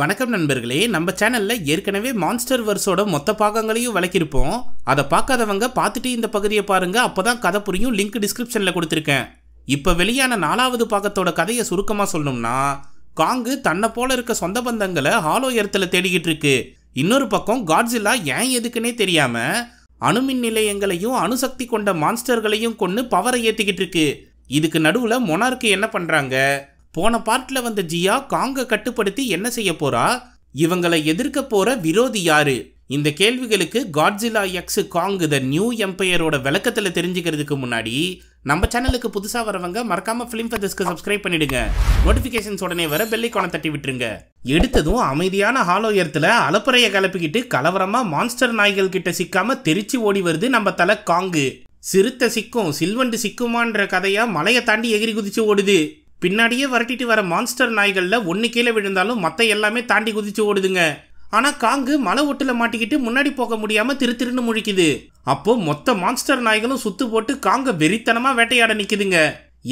வணக்கம் நண்பர்களே நம்ம சேனலில் ஏற்கனவே மான்ஸ்டர் வர்ஸோட மொத்த பாகங்களையும் வளர்க்கிருப்போம் அதை பார்க்காதவங்க பார்த்துட்டு இந்த பகுதியை பாருங்கள் அப்போ தான் கதை புரியும் லிங்க் டிஸ்கிரிப்ஷனில் கொடுத்துருக்கேன் இப்போ வெளியான நாலாவது பாகத்தோட கதையை சுருக்கமாக சொல்லணும்னா காங்கு தன்னை போல இருக்க சொந்த பந்தங்களை ஹாலோ இடத்துல தேடிக்கிட்டு இருக்கு இன்னொரு பக்கம் காட்ஜில்லா ஏன் எதுக்குன்னே தெரியாமல் அணுமின் நிலையங்களையும் அணுசக்தி கொண்ட மான்ஸ்டர்களையும் கொண்டு பவரை ஏற்றிக்கிட்டு இருக்கு இதுக்கு நடுவில் மொனார்க்கு என்ன பண்ணுறாங்க போன பார்ட்டில் வந்த ஜியா காங்க கட்டுப்படுத்தி என்ன செய்ய போறா இவங்களை எதிர்க்க போற விரோதி யாரு இந்த கேள்விகளுக்கு Godzilla x Kong the new எம்பையரோட விளக்கத்தில் தெரிஞ்சுக்கிறதுக்கு முன்னாடி நம்ம சேனலுக்கு புதுசாக வரவங்க மறக்காம ஃபிலிம் ஃபெதஸ்க்கு சப்ஸ்கிரைப் பண்ணிடுங்க நோட்டிஃபிகேஷன்ஸ் உடனே வர வெள்ளைக்கோணம் தட்டி விட்டுருங்க எடுத்ததும் அமைதியான ஹாலோயரத்தில் அலப்பறையை கலப்பிக்கிட்டு கலவரமாக மான்ஸ்டர் நாய்கள் கிட்ட சிக்காம தெரிச்சு ஓடி வருது நம்ம தலை காங்கு சிறுத்தை சிக்கும் சில்வண்டு சிக்குமான்ற கதையா மலையை தாண்டி எகிரி குதிச்சு ஓடுது பின்னாடியே வரட்டிட்டு வர மான்ஸ்டர் நாய்களில் ஒன்று கீழே விழுந்தாலும் மற்ற எல்லாமே தாண்டி குதிச்சு ஓடுதுங்க ஆனால் காங்கு மலை ஒட்டில் மாட்டிக்கிட்டு முன்னாடி போக முடியாமல் திரு திருன்னு முழிக்குது அப்போ மொத்த மான்ஸ்டர் நாய்களும் சுத்து போட்டு காங்க வெறித்தனமாக வேட்டையாட நிற்குதுங்க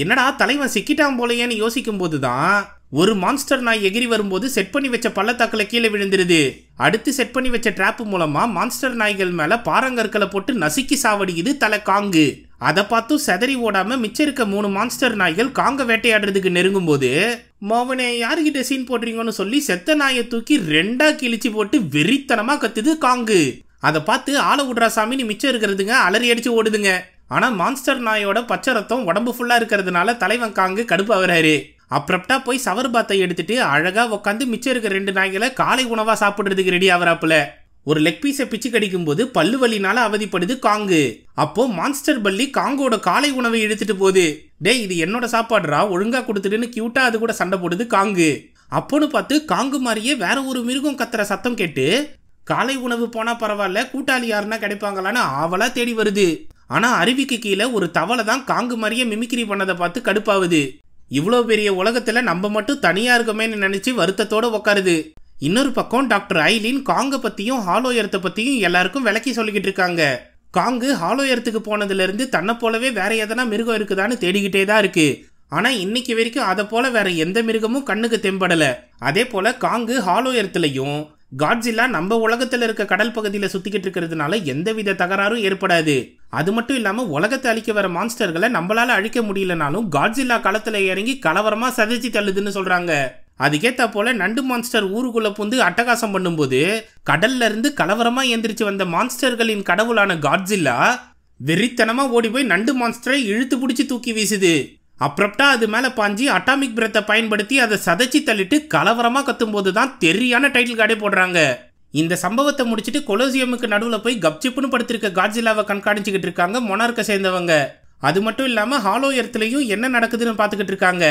என்னடா தலைவன் சிக்கிட்டான் போலையேன்னு யோசிக்கும் போது தான் ஒரு மான்ஸ்டர் நாய் எகிரி வரும்போது செட் பண்ணி வச்ச பள்ளத்தாக்கில் கீழே விழுந்துருது அடுத்து செட் பண்ணி வச்ச டிராப் மூலமா மான்ஸ்டர் நாய்கள் மேல பாறங்கற்களை போட்டு நசுக்கி சாவடிக்குது தலை காங்கு அதை பார்த்தும் செதறி ஓடாம மிச்சம் இருக்க மூணு மான்ஸ்டர் நாய்கள் காங்க வேட்டையாடுறதுக்கு நெருங்கும் போது மோவனே யாருக்கிட்ட சீன் போடுறீங்கன்னு சொல்லி செத்த நாயை தூக்கி ரெண்டா கிழிச்சு போட்டு வெறித்தனமா கத்துது காங்கு அதை பார்த்து ஆள விடுறா சாமின்னு மிச்சம் இருக்கிறதுங்க அலறி அடிச்சு ஓடுதுங்க ஆனால் மான்ஸ்டர் நாயோட பச்சை ரத்தம் உடம்பு ஃபுல்லாக இருக்கிறதுனால தலைவன் காங்கு கடுப்பாகிறாரு அப்ரப்டா போய் சவர் பாத்தை எடுத்துட்டு அழகா உட்காந்து மிச்சம் இருக்க ரெண்டு நாய்களை காலை உணவா சாப்பிடுறதுக்கு ரெடி ஆகிறாப்புல ஒரு லெக் பீஸை பிச்சு கடிக்கும் போது பல்லு வலினால அவதிப்படுது காங்கு அப்போ மான்ஸ்டர் பள்ளி காங்கோட காலை உணவை எடுத்துட்டு போகுது டே இது என்னோட சாப்பாடுறா ஒழுங்கா கொடுத்துட்டுன்னு கியூட்டா அது கூட சண்டை போடுது காங்கு அப்போன்னு பார்த்து காங்கு மாதிரியே வேற ஒரு மிருகம் கத்துற சத்தம் கேட்டு காலை உணவு போனா பரவாயில்ல கூட்டாளி யாருன்னா கிடைப்பாங்களான்னு ஆவலா தேடி வருது ஆனா அருவிக்கு கீழே ஒரு தவளை தான் காங்கு மாதிரியே மிமிக்ரி பண்ணதை பார்த்து கடுப்பாவுது இவ்வளோ பெரிய உலகத்தில் நம்ம மட்டும் தனியாக இருக்கோமேன்னு நினச்சி வருத்தத்தோடு உக்காருது இன்னொரு பக்கம் டாக்டர் ஐலின் காங்கை பற்றியும் ஹாலோ பற்றியும் எல்லாருக்கும் விளக்கி சொல்லிக்கிட்டு இருக்காங்க காங்கு ஹாலோ எர்த்துக்கு போனதுலேருந்து தன்னை போலவே வேற எதனா மிருகம் இருக்குதான்னு தேடிக்கிட்டே தான் இருக்குது ஆனால் இன்னைக்கு வரைக்கும் அதை போல் வேற எந்த மிருகமும் கண்ணுக்கு தெம்படலை அதே போல் காங்கு ஹாலோ எர்த்துலையும் காட்ஜில்லா நம்ம உலகத்தில் இருக்க கடல் பகுதியில் சுற்றிக்கிட்டு இருக்கிறதுனால எந்தவித தகராறும் ஏற்படாது அது மட்டும் இல்லாமல் உலகத்தை அழிக்க வர மான்ஸ்டர்களை நம்மளால் அழிக்க முடியலனாலும் காட்ஜில்லா களத்தில் இறங்கி கலவரமாக சதைச்சி தள்ளுதுன்னு சொல்கிறாங்க அதுக்கேற்ற போல நண்டு மான்ஸ்டர் ஊருக்குள்ளே புந்து அட்டகாசம் பண்ணும்போது கடல்ல இருந்து கலவரமாக எந்திரிச்சு வந்த மான்ஸ்டர்களின் கடவுளான காட்ஜில்லா வெறித்தனமாக ஓடி போய் நண்டு மான்ஸ்டரை இழுத்து பிடிச்சி தூக்கி வீசுது அப்ரப்டா அது மேலே பாஞ்சி அட்டாமிக் பிரத்தை பயன்படுத்தி அதை சதைச்சி தள்ளிட்டு கலவரமாக கத்தும்போது தான் தெரியான டைட்டில் கார்டே போடுறாங்க இந்த சம்பவத்தை முடிச்சுட்டு கொலோசியமுக்கு நடுவில் போய் கப்சிப்புன்னு படுத்திருக்க காட்ஜிலாவை கண்காணிச்சுக்கிட்டு இருக்காங்க மொனார்க்க சேர்ந்தவங்க அது மட்டும் இல்லாமல் ஹாலோ எர்த்துலையும் என்ன நடக்குதுன்னு பார்த்துக்கிட்டு இருக்காங்க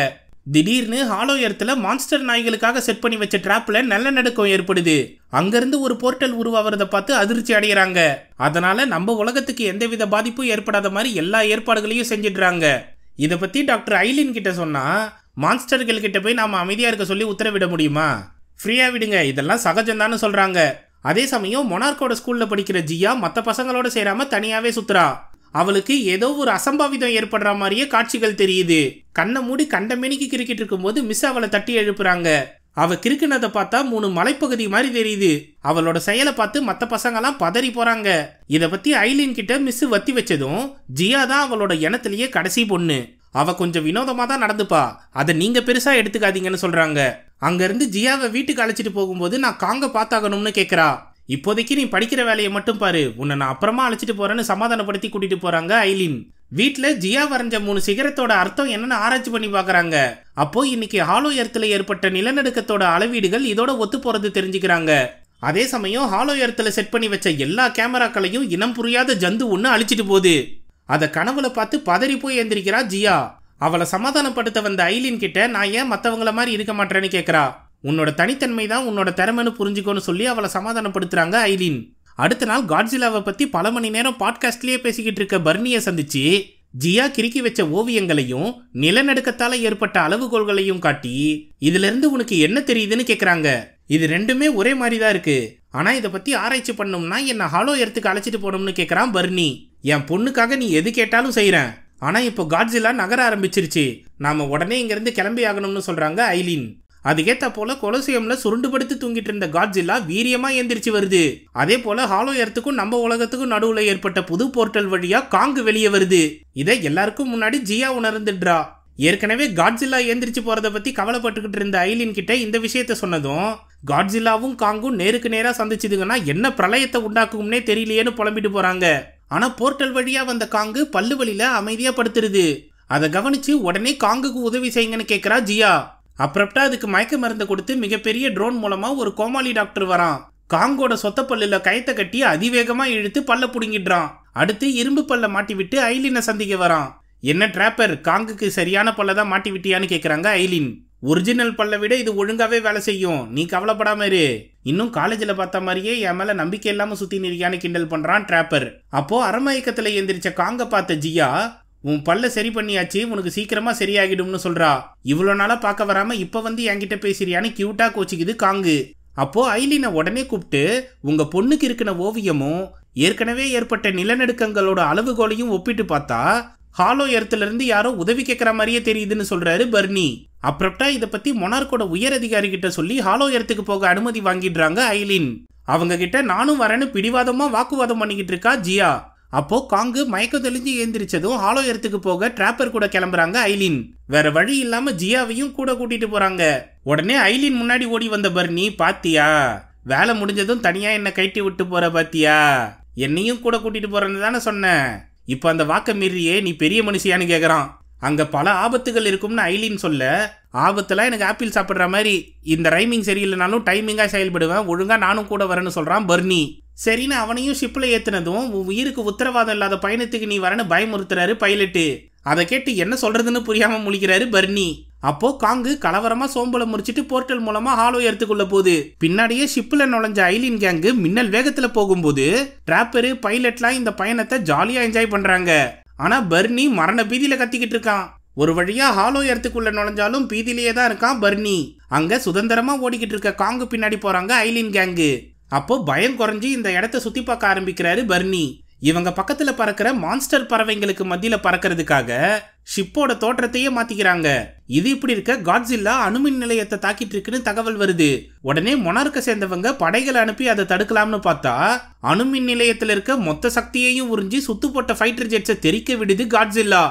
திடீர்னு ஹாலோ எர்த்தில் மான்ஸ்டர் நாய்களுக்காக செட் பண்ணி வச்ச ட்ராப்பில் நடுக்கம் ஏற்படுது அங்கேருந்து ஒரு போர்ட்டல் உருவாகிறதை பார்த்து அதிர்ச்சி அடைகிறாங்க அதனால நம்ம உலகத்துக்கு எந்தவித பாதிப்பும் ஏற்படாத மாதிரி எல்லா ஏற்பாடுகளையும் செஞ்சிடுறாங்க இதை பற்றி டாக்டர் ஐலின் கிட்ட சொன்னால் மான்ஸ்டர்கள் கிட்ட போய் நாம் அமைதியாக இருக்க சொல்லி உத்தரவிட முடியுமா ஃப்ரீயாக விடுங்க இதெல்லாம் சகஜம்தான்னு சொல்கிறாங்க அதே சமயம் மொனார்க்கோட ஸ்கூலில் படிக்கிற ஜியா மற்ற பசங்களோட சேராமல் தனியாகவே சுற்றுறா அவளுக்கு ஏதோ ஒரு அசம்பாவிதம் ஏற்படுற மாதிரியே காட்சிகள் தெரியுது கண்ணை மூடி கண்ட மினிக்கு கிரிக்கெட் இருக்கும்போது மிஸ் அவளை தட்டி எழுப்புறாங்க அவ கிறுக்குனதை பார்த்தா மூணு மலைப்பகுதி மாதிரி தெரியுது அவளோட செயலை பார்த்து மற்ற பசங்கெல்லாம் பதறி போறாங்க இதை பத்தி ஐலின் கிட்ட மிஸ் வத்தி வச்சதும் ஜியா தான் அவளோட இனத்திலேயே கடைசி பொண்ணு அவ கொஞ்சம் வினோதமாக தான் நடந்துப்பா அதை நீங்கள் பெருசாக எடுத்துக்காதீங்கன்னு சொல்கிறாங்க அங்கேருந்து ஜியாவை வீட்டுக்கு அழைச்சிட்டு போகும்போது நான் காங்க பார்த்தாகணும்னு கேட்குறா இப்போதைக்கு நீ படிக்கிற வேலையை மட்டும் பாரு உன்னை நான் அப்புறமா அழைச்சிட்டு போகிறேன்னு சமாதானப்படுத்தி கூட்டிகிட்டு போகிறாங்க ஐலின் வீட்டில் ஜியா வரைஞ்ச மூணு சிகரத்தோட அர்த்தம் என்னன்னு ஆராய்ச்சி பண்ணி பார்க்குறாங்க அப்போ இன்னைக்கு ஹாலோ எர்த்தில் ஏற்பட்ட நிலநடுக்கத்தோட அளவீடுகள் இதோட ஒத்து போறது தெரிஞ்சுக்கிறாங்க அதே சமயம் ஹாலோ எர்த்தில் செட் பண்ணி வச்ச எல்லா கேமராக்களையும் இனம் புரியாத ஜந்து ஒன்று அழிச்சிட்டு போகுது அதை கனவுல பார்த்து பதறி போய் எந்திரிக்கிறா ஜியா அவளை சமாதானப்படுத்த வந்த ஐலின் கிட்ட நான் ஏன் மற்றவங்கள மாதிரி இருக்க மாட்டேன்னு கேட்குறா உன்னோட தனித்தன்மை தான் உன்னோட திறமைன்னு புரிஞ்சுக்கோன்னு சொல்லி அவளை சமாதானப்படுத்துறாங்க ஐலின் அடுத்த நாள் காட்ஜிலாவை பற்றி பல மணி நேரம் பாட்காஸ்ட்லேயே பேசிக்கிட்டு இருக்க பர்னியை சந்திச்சு ஜியா கிறுக்கி வச்ச ஓவியங்களையும் நிலநடுக்கத்தால் ஏற்பட்ட அளவுகோள்களையும் காட்டி இதிலிருந்து உனக்கு என்ன தெரியுதுன்னு கேட்குறாங்க இது ரெண்டுமே ஒரே மாதிரி தான் இருக்கு ஆனால் இதை பற்றி ஆராய்ச்சி பண்ணோம்னா என்னை ஹாலோ எர்த்துக்கு அழைச்சிட்டு போனோம்னு கேட்குறான் பர்னி என் பொண்ணுக்காக நீ எது கேட்டாலும் செய்கிறேன் ஆனால் இப்போ காட்ஜிலா நகர ஆரம்பிச்சிருச்சு நாம் உடனே இங்கேருந்து கிளம்பி ஆகணும்னு சொல்கிறாங்க ஐலின் அதுக்கேற்ற போல கொலசியம்ல சுருண்டுபடுத்து தூங்கிட்டு இருந்த காட்ஜில்லா வீரியமா எந்திரிச்சு வருது அதே போல ஹாலோயரத்துக்கும் நம்ம உலகத்துக்கும் நடுவுல ஏற்பட்ட புது போர்ட்டல் வழியா காங்கு வெளியே வருது இதை எல்லாருக்கும் முன்னாடி ஜியா உணர்ந்துடுறா ஏற்கனவே காட்ஜில்லா எந்திரிச்சு போறதை பத்தி கவலைப்பட்டுக்கிட்டு இருந்த ஐலின் கிட்ட இந்த விஷயத்த சொன்னதும் காட்ஜில்லாவும் காங்கும் நேருக்கு நேரா சந்திச்சதுங்கன்னா என்ன பிரளயத்தை உண்டாக்கும்னே தெரியலையேன்னு புலம்பிட்டு போறாங்க ஆனா போர்ட்டல் வழியா வந்த காங்கு பல்லு வழியில அமைதியா படுத்துருது அதை கவனிச்சு உடனே காங்குக்கு உதவி செய்யுங்கன்னு கேக்குறா ஜியா அப்புறப்டா அதுக்கு மயக்க மருந்து கொடுத்து மிகப்பெரிய ட்ரோன் மூலமா ஒரு கோமாளி டாக்டர் வரான் காங்கோட சொத்த பல்லுல கயத்தை கட்டி அதிவேகமா இழுத்து பல்ல புடுங்கிடுறான் அடுத்து இரும்பு பல்ல மாட்டி விட்டு ஐலினை சந்திக்க வரான் என்ன டிராப்பர் காங்குக்கு சரியான பல்ல தான் மாட்டி விட்டியான்னு கேட்குறாங்க ஐலின் ஒரிஜினல் பல்லை விட இது ஒழுங்காவே வேலை செய்யும் நீ கவலைப்படாம இரு இன்னும் காலேஜில் பார்த்த மாதிரியே என் மேல நம்பிக்கை இல்லாம சுத்தி நிற்கியான்னு கிண்டல் பண்றான் டிராப்பர் அப்போ அரமயக்கத்துல எந்திரிச்ச காங்க பார்த்த ஜியா உன் பல்ல சரி பண்ணியாச்சு உனக்கு சீக்கிரமா சரியாகிடும்னு சொல்றா இவ்வளோ நாளா பார்க்க வராம இப்ப வந்து என்கிட்ட பேசுறியான்னு கியூட்டா கோச்சிக்குது காங்கு அப்போ ஐலினை உடனே கூப்பிட்டு உங்க பொண்ணுக்கு இருக்கிற ஓவியமும் ஏற்கனவே ஏற்பட்ட நிலநடுக்கங்களோட அளவுகோலையும் ஒப்பிட்டு பார்த்தா ஹாலோ இருந்து யாரோ உதவி கேட்குற மாதிரியே தெரியுதுன்னு சொல்கிறாரு பர்னி அப்ரப்டா இதை பற்றி மொனார்க்கோட உயர் அதிகாரி கிட்ட சொல்லி ஹாலோ இடத்துக்கு போக அனுமதி வாங்கிடுறாங்க ஐலின் அவங்க கிட்ட நானும் வரேன்னு பிடிவாதமாக வாக்குவாதம் பண்ணிக்கிட்டு இருக்கா ஜியா அப்போ காங்கு மயக்க தெளிஞ்சு ஏந்திரிச்சதும் ஹாலோ இடத்துக்கு போக டிராப்பர் கூட கிளம்புறாங்க ஐலின் வேற வழி இல்லாம ஜியாவையும் கூட கூட்டிட்டு போறாங்க உடனே ஐலின் முன்னாடி ஓடி வந்த பர்னி பாத்தியா வேலை முடிஞ்சதும் தனியா என்ன கைட்டி விட்டு போற பாத்தியா என்னையும் கூட கூட்டிட்டு போறேன்னு தானே சொன்னேன் இப்போ அந்த வாக்க மீறியே நீ பெரிய மனுஷியான்னு கேட்குறான் அங்கே பல ஆபத்துகள் இருக்கும்னு ஐலின்னு சொல்ல ஆபத்தெல்லாம் எனக்கு ஆப்பிள் சாப்பிட்ற மாதிரி இந்த ரைமிங் சரியில்லைனாலும் டைமிங்காக செயல்படுவேன் ஒழுங்காக நானும் கூட வரேன்னு சொல்கிறான் பர்னி சரின்னு அவனையும் ஷிப்பில் ஏற்றுனதும் உயிருக்கு உத்தரவாதம் இல்லாத பயணத்துக்கு நீ வரேன்னு பயமுறுத்துறாரு பைலட்டு அதை கேட்டு என்ன சொல்கிறதுன்னு புரியாமல் முழிக்கிறாரு பர்னி அப்போ காங்கு கலவரமா சோம்பலை முறிச்சிட்டு போர்ட்டல் மூலமா ஹாலோ எடுத்துக்கொள்ள போகுது பின்னாடியே ஷிப்ல நுழைஞ்ச ஐலின் கேங்கு மின்னல் வேகத்துல போகும்போது டிராப்பரு பைலட்லாம் இந்த பயணத்தை ஜாலியா என்ஜாய் பண்றாங்க ஆனா பர்னி மரண பீதியில கத்திக்கிட்டு இருக்கான் ஒரு வழியா ஹாலோ இடத்துக்குள்ள நுழைஞ்சாலும் பீதியிலேயே தான் இருக்கான் பர்னி அங்க சுதந்திரமா ஓடிக்கிட்டு இருக்க காங்கு பின்னாடி போறாங்க ஐலின் கேங்கு அப்போ பயம் குறைஞ்சி இந்த இடத்த சுத்தி பார்க்க ஆரம்பிக்கிறாரு பர்னி இவங்க பக்கத்துல பறக்கிற மான்ஸ்டர் பறவைங்களுக்கு மத்தியில பறக்கிறதுக்காக ஷிப்போட தோற்றத்தையே மாத்திக்கிறாங்க இது இப்படி இருக்க காட்ஜில்லா அணுமின் நிலையத்தை தாக்கிட்டு இருக்குன்னு தகவல் வருது உடனே மொனார்க்க சேர்ந்தவங்க படைகளை அனுப்பி அதை தடுக்கலாம்னு பார்த்தா அணுமின் நிலையத்தில் இருக்க மொத்த சக்தியையும் உறிஞ்சி சுத்து போட்ட ஃபைட்டர் ஜெட்ஸை தெரிக்க விடுது காட்ஜில்லா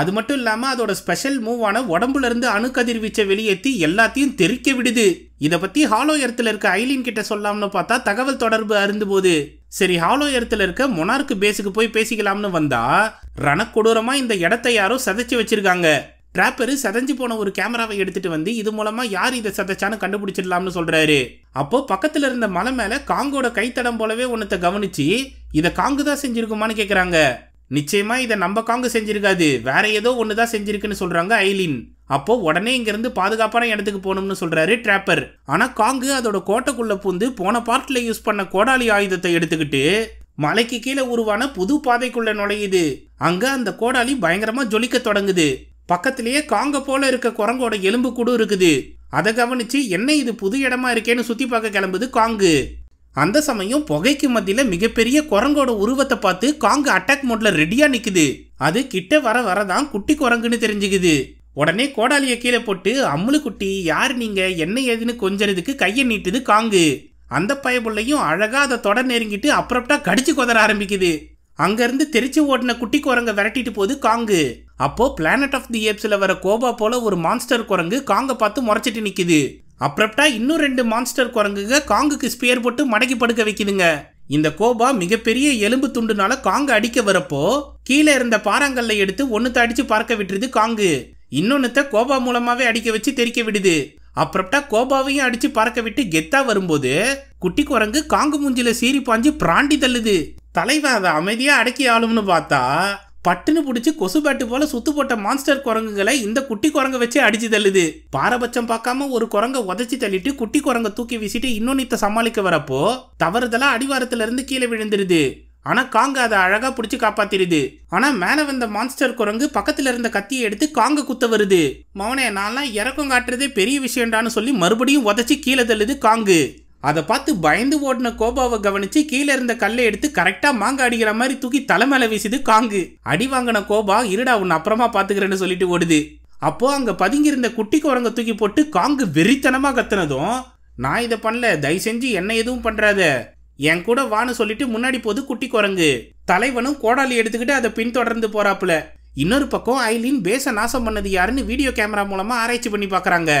அது மட்டும் இல்லாமல் அதோட ஸ்பெஷல் ஆன உடம்புல இருந்து அணுக்கதிர்வீச்சை வெளியேற்றி எல்லாத்தையும் தெறிக்க விடுது இதை பற்றி ஹாலோ இடத்துல இருக்க ஐலின் கிட்ட சொல்லாம்னு பார்த்தா தகவல் தொடர்பு போது சரி ஹாலோ இடத்துல இருக்க மொனார்க்கு பேஸுக்கு போய் பேசிக்கலாம்னு வந்தா ரணக்கொடூரமாக இந்த இடத்த யாரோ சதைச்சு வச்சிருக்காங்க டிராப்பரு சதஞ்சு போன ஒரு கேமராவை எடுத்துட்டு வந்து இது மூலமா யார் இதை சதைச்சான்னு கண்டுபிடிச்சிடலாம்னு சொல்றாரு அப்போ பக்கத்துல இருந்த மலை மேல காங்கோட கைத்தடம் போலவே ஒன்னத்தை கவனிச்சு இதை காங்கு தான் செஞ்சிருக்குமான்னு கேக்குறாங்க நிச்சயமா இதை நம்ம காங்கு செஞ்சிருக்காது வேற ஏதோ ஒன்று தான் செஞ்சிருக்குன்னு சொல்றாங்க ஐலின் அப்போ உடனே இங்கிருந்து பாதுகாப்பான இடத்துக்கு போகணும்னு சொல்றாரு டிராப்பர் ஆனா காங்கு அதோட கோட்டைக்குள்ள பூந்து போன பார்ட்ல யூஸ் பண்ண கோடாலி ஆயுதத்தை எடுத்துக்கிட்டு மலைக்கு கீழே உருவான புது பாதைக்குள்ள நுழையுது அங்க அந்த கோடாலி பயங்கரமா ஜொலிக்க தொடங்குது பக்கத்திலேயே காங்க போல இருக்க குரங்கோட எலும்பு கூடு இருக்குது அதை கவனிச்சு என்ன இது புது இடமா இருக்கேன்னு சுத்தி பார்க்க கிளம்புது காங்கு அந்த சமயம் புகைக்கு மத்தியில் மிகப்பெரிய குரங்கோட உருவத்தை பார்த்து காங்கு அட்டாக் மோட்ல ரெடியா நிக்குது அது கிட்ட வர வரதான் குட்டி குரங்குன்னு தெரிஞ்சுக்குது உடனே கோடாலியை கீழே போட்டு அம்முலு குட்டி யார் நீங்க என்ன ஏதுன்னு கொஞ்சதுக்கு கையை நீட்டுது காங்கு அந்த பயபுள்ளையும் அழகா அதை தொடர் நெருங்கிட்டு அப்புறப்பட்டா கடிச்சு கொதர ஆரம்பிக்குது அங்கேருந்து தெரிச்சு ஓடின குட்டி குரங்க விரட்டிட்டு போகுது காங்கு அப்போ பிளானட் ஆஃப் தி ஏப்ஸில் வர கோபா போல ஒரு மான்ஸ்டர் குரங்கு காங்கை பார்த்து முறைச்சிட்டு நிற்குது அப்ரப்டா இன்னும் ரெண்டு மான்ஸ்டர் குரங்குங்க காங்குக்கு ஸ்பியர் போட்டு மடக்கி படுக்க வைக்கணுங்க இந்த கோபா மிகப்பெரிய எலும்பு துண்டுனால காங்கு அடிக்க வரப்போ கீழே இருந்த பாறாங்கல்ல எடுத்து ஒன்னு அடிச்சு பறக்க விட்டுருது காங்கு இன்னொன்னுத்த கோபா மூலமாவே அடிக்க வச்சு தெரிக்க விடுது அப்புறப்டா கோபாவையும் அடிச்சு பறக்க விட்டு கெத்தா வரும்போது குட்டி குரங்கு காங்கு மூஞ்சில சீறி பாஞ்சு பிராண்டி தள்ளுது தலைவன் அதை அமைதியா அடக்கி ஆளும்னு பார்த்தா பட்டுன்னு பிடிச்சி கொசு பேட்டு போல சுத்து போட்ட மான்ஸ்டர் குரங்குகளை இந்த குட்டி குரங்க வச்சு அடிச்சு தள்ளுது பாரபட்சம் பார்க்காம ஒரு குரங்க உதச்சி தள்ளிட்டு குட்டி குரங்க தூக்கி வீசிட்டு இன்னொன்னு சமாளிக்க வரப்போ தவறுதலா அடிவாரத்துல இருந்து கீழே விழுந்துருது ஆனா காங்க அதை அழகா பிடிச்சி காப்பாத்திருது ஆனா மேல வந்த மான்ஸ்டர் குரங்கு பக்கத்துல இருந்த கத்தியை எடுத்து காங்க குத்த வருது மவனே நான்லாம் இறக்கம் காட்டுறதே பெரிய விஷயம்டான்னு சொல்லி மறுபடியும் உதச்சி கீழே தள்ளுது காங்கு அதை பார்த்து பயந்து ஓடின கோபாவை கவனிச்சு கீழே இருந்த கல்லை எடுத்து கரெக்டா மாங்க அடிக்கிற மாதிரி தூக்கி தலைமையில வீசுது காங்கு அடி வாங்கின கோபா இருடா உன் அப்புறமா பாத்துக்கிறேன்னு சொல்லிட்டு ஓடுது அப்போ அங்க பதுங்கியிருந்த குட்டி குரங்க தூக்கி போட்டு காங்கு வெறித்தனமா கத்துனதும் நான் இதை பண்ணல தயவு செஞ்சு என்ன எதுவும் பண்றாத என் கூட வான்னு சொல்லிட்டு முன்னாடி போது குட்டி குரங்கு தலைவனும் கோடாலி எடுத்துக்கிட்டு அதை பின்தொடர்ந்து போறாப்புல இன்னொரு பக்கம் ஐலின் பேச நாசம் பண்ணது யாருன்னு வீடியோ கேமரா மூலமா ஆராய்ச்சி பண்ணி பாக்குறாங்க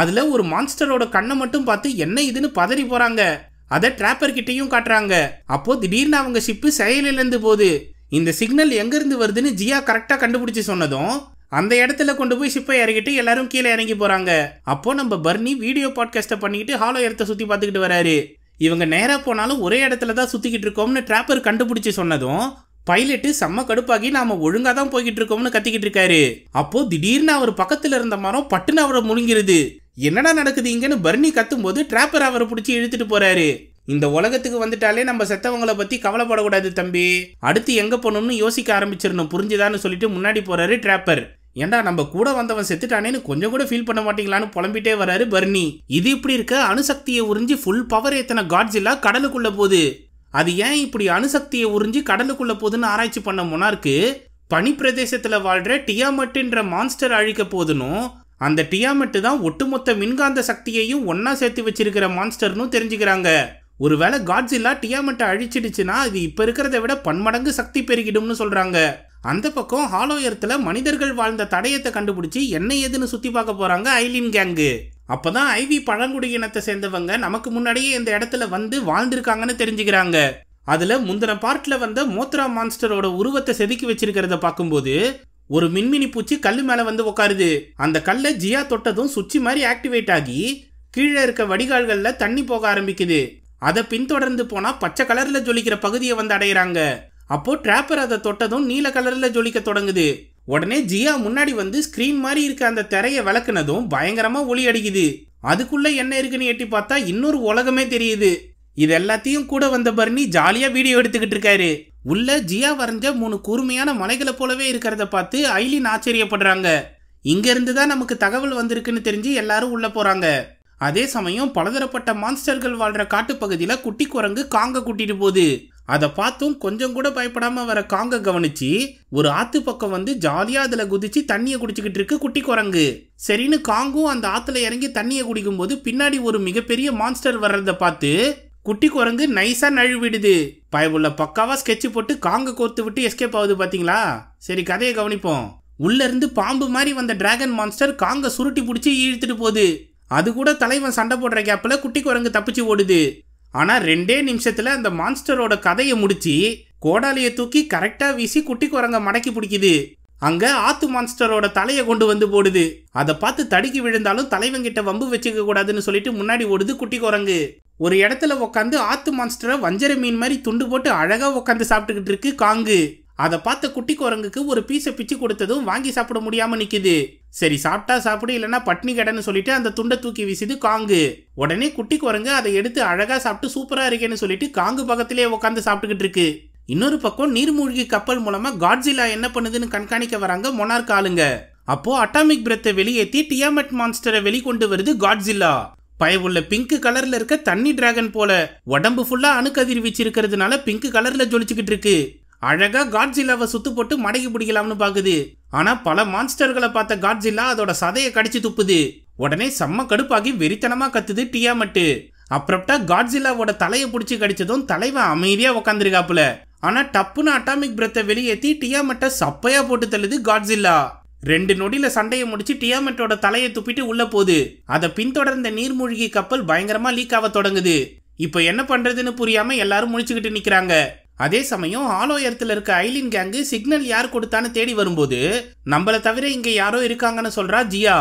அதில் ஒரு மான்ஸ்டரோட கண்ணை மட்டும் பார்த்து என்ன இதுன்னு பதறி போகிறாங்க அதை டிராப்பர் கிட்டேயும் காட்டுறாங்க அப்போ திடீர்னு அவங்க ஷிப்பு செயலிழந்து போகுது இந்த சிக்னல் எங்கேருந்து வருதுன்னு ஜியா கரெக்டாக கண்டுபிடிச்சி சொன்னதும் அந்த இடத்துல கொண்டு போய் ஷிப்பை இறக்கிட்டு எல்லாரும் கீழே இறங்கி போகிறாங்க அப்போ நம்ம பர்னி வீடியோ பாட்காஸ்ட்டை பண்ணிக்கிட்டு ஹாலோ இடத்த சுற்றி பார்த்துக்கிட்டு வராரு இவங்க நேராக போனாலும் ஒரே இடத்துல தான் சுற்றிக்கிட்டு இருக்கோம்னு டிராப்பர் கண்டுபிடிச்சி சொன்னதும் பைலட்டு செம்ம கடுப்பாகி நாம ஒழுங்கா தான் போய்கிட்டு இருக்கோம்னு கத்திக்கிட்டு இருக்காரு அப்போ திடீர்னு அவர் பக்கத்துல இருந்த மரம் பட்டுன்னு அவரை முழுங்கிருது என்னடா நடக்குது இங்கன்னு பர்னி கத்தும்போது டிராப்பர் அவரை பிடிச்சி இழுத்துட்டு போறாரு இந்த உலகத்துக்கு வந்துட்டாலே நம்ம செத்தவங்களை பத்தி கவலைப்படக்கூடாது தம்பி அடுத்து எங்க போகணும்னு யோசிக்க ஆரம்பிச்சிடணும் புரிஞ்சுதான்னு சொல்லிட்டு முன்னாடி போறாரு டிராப்பர் ஏண்டா நம்ம கூட வந்தவன் செத்துட்டானேன்னு கொஞ்சம் கூட ஃபீல் பண்ண மாட்டீங்களான்னு புலம்பிட்டே வராரு பர்னி இது இப்படி இருக்க அணுசக்தியை உறிஞ்சி ஃபுல் பவர் ஏத்தன காட்ஜில்லா கடலுக்குள்ள போகுது அது ஏன் இப்படி அணுசக்தியை உறிஞ்சி கடலுக்குள்ள போகுதுன்னு ஆராய்ச்சி பண்ண முன்னாருக்கு பனி பிரதேசத்தில் வாழ்கிற டியாமட்டுன்ற மான்ஸ்டர் அழிக்க போதுன்னு அந்த டியாமெட்டு தான் ஒட்டுமொத்த மின்காந்த சக்தியையும் ஒன்றா சேர்த்து வச்சிருக்கிற மான்ஸ்டர்னு தெரிஞ்சுக்கிறாங்க ஒருவேளை காட்ஜில்லா டியாமெட்டை அழிச்சிடுச்சுன்னா அது இப்போ இருக்கிறத விட பன்மடங்கு சக்தி பெருகிடும்னு சொல்கிறாங்க அந்த பக்கம் ஹாலோ மனிதர்கள் வாழ்ந்த தடயத்தை கண்டுபிடிச்சி என்ன ஏதுன்னு சுற்றி பார்க்க போகிறாங்க ஐலின் கேங்கு அப்போ தான் ஐவி பழங்குடியினத்தை சேர்ந்தவங்க நமக்கு முன்னாடியே இந்த இடத்துல வந்து வாழ்ந்திருக்காங்கன்னு தெரிஞ்சுக்கிறாங்க அதில் முந்தின பார்ட்டில் வந்த மோத்ரா மான்ஸ்டரோட உருவத்தை செதுக்கி வச்சிருக்கிறத பார்க்கும்போது ஒரு மின்மினி பூச்சி கல்லு மேல வந்து உட்காருது அந்த கல்லை ஜியா தொட்டதும் சுச்சி மாதிரி ஆக்டிவேட் ஆகி கீழே இருக்க வடிகால்கள்ல தண்ணி போக ஆரம்பிக்குது அதை பின்தொடர்ந்து போனா பச்சை கலர்ல ஜொலிக்கிற பகுதியை வந்து அடையிறாங்க அப்போ டிராப்பர் அதை தொட்டதும் நீல கலர்ல ஜொலிக்க தொடங்குது உடனே ஜியா முன்னாடி வந்து ஸ்கிரீன் மாதிரி இருக்க அந்த திரையை விளக்குனதும் பயங்கரமா ஒளி அடிக்குது அதுக்குள்ள என்ன இருக்குன்னு எட்டி பார்த்தா இன்னொரு உலகமே தெரியுது இது எல்லாத்தையும் கூட வந்த பர்னி ஜாலியா வீடியோ எடுத்துக்கிட்டு இருக்காரு உள்ள ஜியா வரைஞ்ச மூணு கூர்மையான மலைகளை போலவே இருக்கிறத பார்த்து ஐலின் ஆச்சரியப்படுறாங்க இங்கேருந்து தான் நமக்கு தகவல் வந்திருக்குன்னு தெரிஞ்சு எல்லாரும் உள்ளே போகிறாங்க அதே சமயம் பலதரப்பட்ட மான்ஸ்டர்கள் வாழ்கிற பகுதியில குட்டி குரங்கு காங்க கூட்டிட்டு போகுது அதை பார்த்தும் கொஞ்சம் கூட பயப்படாமல் வர காங்க கவனிச்சு ஒரு ஆத்து பக்கம் வந்து ஜாலியாக அதில் குதிச்சு தண்ணியை குடிச்சுக்கிட்டு இருக்கு குட்டி குரங்கு சரின்னு காங்கும் அந்த ஆற்றுல இறங்கி தண்ணியை குடிக்கும்போது பின்னாடி ஒரு மிகப்பெரிய மான்ஸ்டர் வர்றதை பார்த்து குட்டி குரங்கு நைஸாக நழுவிடுது பயவுள்ள பக்காவாக ஸ்கெட்ச் போட்டு காங்க கோர்த்து விட்டு எஸ்கேப் ஆகுது பாத்தீங்களா சரி கதையை கவனிப்போம் உள்ளேருந்து பாம்பு மாதிரி வந்த டிராகன் மான்ஸ்டர் காங்க சுருட்டி பிடிச்சி இழுத்துட்டு போகுது அது கூட தலைவன் சண்டை போடுற கேப்பில் குட்டி குரங்கு தப்பிச்சு ஓடுது ஆனால் ரெண்டே நிமிஷத்தில் அந்த மான்ஸ்டரோட கதையை முடிச்சு கோடாலியை தூக்கி கரெக்டாக வீசி குட்டி குரங்கை மடக்கி பிடிக்குது அங்க ஆத்து மான்ஸ்டரோட தலையை கொண்டு வந்து போடுது அதை பார்த்து தடுக்கி விழுந்தாலும் தலைவன் கிட்ட வம்பு வச்சுக்க கூடாதுன்னு சொல்லிட்டு முன்னாடி ஓடுது குட்டி குரங்கு ஒரு இடத்துல உட்காந்து ஆத்து மான்ஸ்டரை வஞ்சர மீன் மாதிரி துண்டு போட்டு அழகா உட்காந்து சாப்பிட்டுக்கிட்டு இருக்கு காங்கு அதை பார்த்த குட்டி குரங்குக்கு ஒரு பீஸை பிச்சு கொடுத்ததும் வாங்கி சாப்பிட முடியாம நிக்குது சரி சாப்பிட்டா சாப்பிடு இல்லைன்னா பட்னி கடைன்னு சொல்லிட்டு அந்த துண்டை தூக்கி வீசுது காங்கு உடனே குட்டி குரங்கு அதை எடுத்து அழகா சாப்பிட்டு சூப்பரா இருக்கேன்னு சொல்லிட்டு காங்கு பக்கத்திலே உட்காந்து சாப்பிட்டுக்கிட்டு இருக்கு இன்னொரு பக்கம் நீர்மூழ்கி கப்பல் மூலமா காட்ஜிலா என்ன பண்ணுதுன்னு கண்காணிக்க வராங்க மொனார்க் ஆளுங்க அப்போ அட்டாமிக் பிரத்தை வெளியேற்றி டியாமெட் மான்ஸ்டரை வெளிக்கொண்டு வருது காட்ஜில்லா பயவுள்ள பிங்க் கலர்ல இருக்க தண்ணி டிராகன் போல உடம்பு ஃபுல்லா அணுக்கதிர் இருக்கிறதுனால பிங்க் கலர்ல ஜொலிச்சுக்கிட்டு இருக்கு அழகா காட்ஜில்லாவை சுத்து போட்டு மடக்கி பிடிக்கலாம்னு பாக்குது ஆனா பல மான்ஸ்டர்களை பார்த்த காட்ஜில்லா அதோட சதையை கடிச்சு துப்புது உடனே செம்ம கடுப்பாகி வெறித்தனமா கத்துது டியாமட்டு அப்புறப்டா காட்ஜில்லாவோட தலையை பிடிச்சி கடிச்சதும் தலைவன் அமைதியா உக்காந்துருக்காப்புல ஆனால் டப்புன்னு அட்டாமிக் பிரத்தை வெளியேற்றி டியாமெட்டை சப்பையாக போட்டு தள்ளுது காட்ஸில்லா ரெண்டு நொடியில சண்டையை முடிச்சு டியாமெட்டோட தலையை துப்பிட்டு உள்ள போகுது அதை பின்தொடர்ந்த நீர்மூழ்கி கப்பல் பயங்கரமா லீக் ஆக தொடங்குது இப்போ என்ன பண்றதுன்னு புரியாம எல்லாரும் முடிச்சுக்கிட்டு நிக்கிறாங்க அதே சமயம் ஆலோயரத்தில் இருக்க ஐலின் கேங்கு சிக்னல் யார் கொடுத்தான்னு தேடி வரும்போது நம்மளை தவிர இங்க யாரோ இருக்காங்கன்னு சொல்றா ஜியா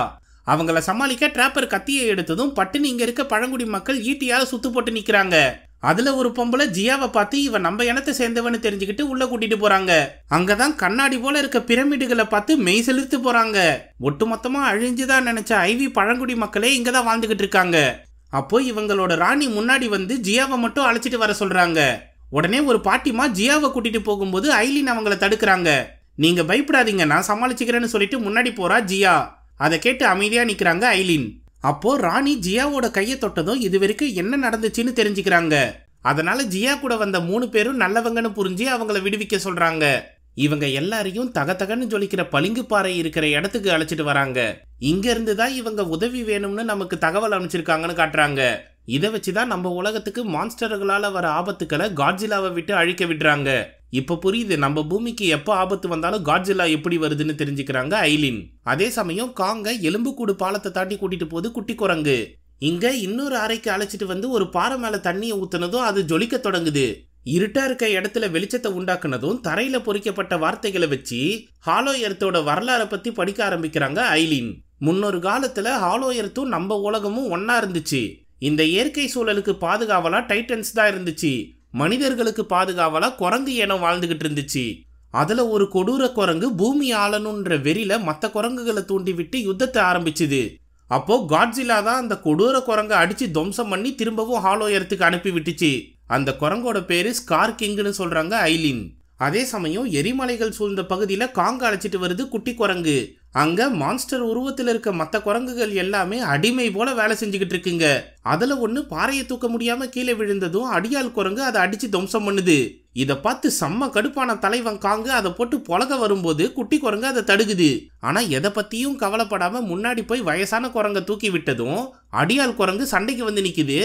அவங்கள சமாளிக்க டிராப்பர் கத்தியை எடுத்ததும் பட்டுன்னு இங்க இருக்க பழங்குடி மக்கள் ஈட்டியால சுத்து போட்டு நிக்கிறாங்க அதுல ஒரு பொம்பளை ஜியாவை பார்த்து இவன் நம்ம இனத்தை சேர்ந்தவன்னு தெரிஞ்சுக்கிட்டு உள்ள கூட்டிட்டு போறாங்க அங்கதான் கண்ணாடி போல இருக்க பிரமிடுகளை பார்த்து மெய் செலுத்து போறாங்க ஒட்டுமொத்தமா அழிஞ்சுதான் நினைச்ச ஐவி பழங்குடி மக்களே இங்கதான் வாழ்ந்துகிட்டு இருக்காங்க அப்போ இவங்களோட ராணி முன்னாடி வந்து ஜியாவை மட்டும் அழைச்சிட்டு வர சொல்றாங்க உடனே ஒரு பாட்டிமா ஜியாவை கூட்டிட்டு போகும்போது ஐலின் அவங்கள தடுக்கிறாங்க நீங்க பயப்படாதீங்க நான் சமாளிச்சுக்கிறேன்னு சொல்லிட்டு முன்னாடி போறா ஜியா அதை கேட்டு அமைதியா நிக்கிறாங்க ஐலின் அப்போது ராணி ஜியாவோட கையை தொட்டதும் இது வரைக்கும் என்ன நடந்துச்சுன்னு தெரிஞ்சுக்கிறாங்க அதனால ஜியா கூட வந்த மூணு பேரும் நல்லவங்கன்னு புரிஞ்சு அவங்கள விடுவிக்க சொல்றாங்க இவங்க எல்லாரையும் தகத்தகன்னு ஜொலிக்கிற பளிங்கு பாறை இருக்கிற இடத்துக்கு அழைச்சிட்டு வராங்க இங்க இருந்து தான் இவங்க உதவி வேணும்னு நமக்கு தகவல் அனுப்பிச்சிருக்காங்கன்னு காட்டுறாங்க இதை வச்சு தான் நம்ம உலகத்துக்கு மான்ஸ்டர்களால் வர ஆபத்துக்களை காட்ஜிலாவை விட்டு அழிக்க விடுறாங்க இப்போ புரியுது நம்ம பூமிக்கு எப்போ ஆபத்து வந்தாலும் காட்ஜிலா எப்படி வருதுன்னு தெரிஞ்சுக்கிறாங்க ஐலின் அதே சமயம் காங்க எலும்புக்கூடு பாலத்தை தாட்டி கூட்டிட்டு போது குட்டி குரங்கு இங்க இன்னொரு அறைக்கு அழைச்சிட்டு வந்து ஒரு பாறை மேல தண்ணியை ஊத்துனதும் அது ஜொலிக்க தொடங்குது இருட்டா இருக்க இடத்துல வெளிச்சத்தை உண்டாக்குனதும் தரையில பொறிக்கப்பட்ட வார்த்தைகளை வச்சு ஹாலோ வரலாறை பத்தி படிக்க ஆரம்பிக்கிறாங்க ஐலின் முன்னொரு காலத்துல ஹாலோ நம்ம உலகமும் ஒன்னா இருந்துச்சு இந்த இயற்கை சூழலுக்கு பாதுகாவலா டைட்டன்ஸ் தான் இருந்துச்சு மனிதர்களுக்கு பாதுகாவலா குரங்கு இனம் வாழ்ந்துகிட்டு இருந்துச்சு அதில் ஒரு கொடூர குரங்கு பூமி ஆளணுன்ற வெறியில் மற்ற குரங்குகளை தூண்டிவிட்டு யுத்தத்தை ஆரம்பிச்சுது அப்போ காட்ஜிலா தான் அந்த கொடூர குரங்கை அடித்து துவம்சம் பண்ணி திரும்பவும் ஹாலோயரத்துக்கு அனுப்பி விட்டுச்சு அந்த குரங்கோட பேரு ஸ்கார் கிங்னு சொல்கிறாங்க ஐலின் அதே சமயம் எரிமலைகள் சூழ்ந்த பகுதியில் காங்க அழைச்சிட்டு வருது குட்டி குரங்கு அங்கே மான்ஸ்டர் உருவத்தில் இருக்க மற்ற குரங்குகள் எல்லாமே அடிமை போல வேலை செஞ்சுக்கிட்டு இருக்குங்க அதில் ஒன்று பாறையை தூக்க முடியாமல் கீழே விழுந்ததும் அடியால் குரங்கு அதை அடித்து துவம்சம் பண்ணுது இதை பார்த்து செம்ம கடுப்பான தலைவன் காங்கு அதை போட்டு புலக வரும்போது குட்டி குரங்கு அதை தடுக்குது ஆனால் எதை பற்றியும் கவலைப்படாமல் முன்னாடி போய் வயசான குரங்கை தூக்கி விட்டதும் அடியால் குரங்கு சண்டைக்கு வந்து நிற்குது